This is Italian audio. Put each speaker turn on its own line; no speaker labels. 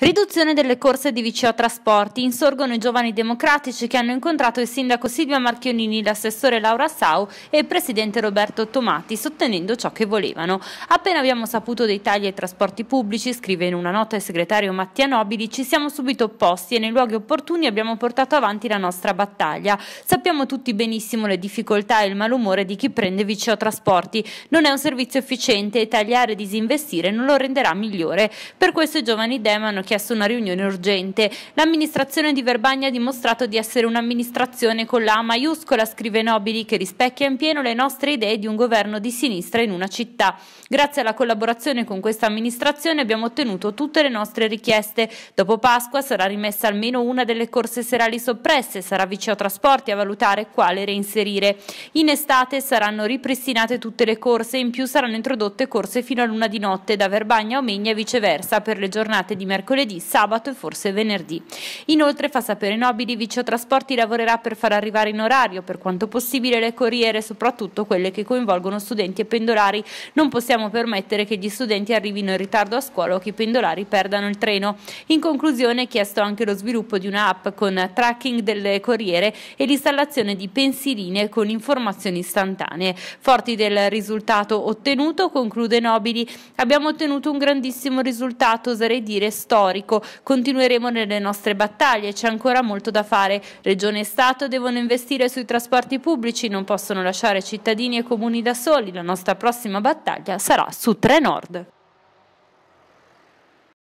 Riduzione delle corse di VCO Trasporti. Insorgono i giovani democratici che hanno incontrato il sindaco Silvia Marchionini, l'assessore Laura Sau e il presidente Roberto Tomati, sottenendo ciò che volevano. Appena abbiamo saputo dei tagli ai trasporti pubblici, scrive in una nota il segretario Mattia Nobili, ci siamo subito opposti e nei luoghi opportuni abbiamo portato avanti la nostra battaglia. Sappiamo tutti benissimo le difficoltà e il malumore di chi prende VCO Trasporti. Non è un servizio efficiente e tagliare e disinvestire non lo renderà migliore. Per questo i giovani Dem hanno chiesto una riunione urgente. L'amministrazione di Verbagna ha dimostrato di essere un'amministrazione con la A maiuscola, scrive Nobili, che rispecchia in pieno le nostre idee di un governo di sinistra in una città. Grazie alla collaborazione con questa amministrazione abbiamo ottenuto tutte le nostre richieste. Dopo Pasqua sarà rimessa almeno una delle corse serali soppresse, sarà Viceo Trasporti a valutare quale reinserire. In estate saranno ripristinate tutte le corse, in più saranno introdotte corse fino a luna di notte da Verbagna, Omegna e viceversa per le giornate di mercoledì mercoledì, sabato e forse venerdì. Inoltre fa sapere Nobili Vicio Trasporti lavorerà per far arrivare in orario per quanto possibile le corriere, soprattutto quelle che coinvolgono studenti e pendolari. Non possiamo permettere che gli studenti arrivino in ritardo a scuola o che i pendolari perdano il treno. In conclusione è chiesto anche lo sviluppo di una app con tracking delle corriere e l'installazione di pensiline con informazioni istantanee. Forti del risultato ottenuto, conclude Nobili, abbiamo ottenuto un grandissimo risultato, oserei dire storico storico. Continueremo nelle nostre battaglie, c'è ancora molto da fare. Regione e Stato devono investire sui trasporti pubblici, non possono lasciare cittadini e comuni da soli. La nostra prossima battaglia sarà su Trenord.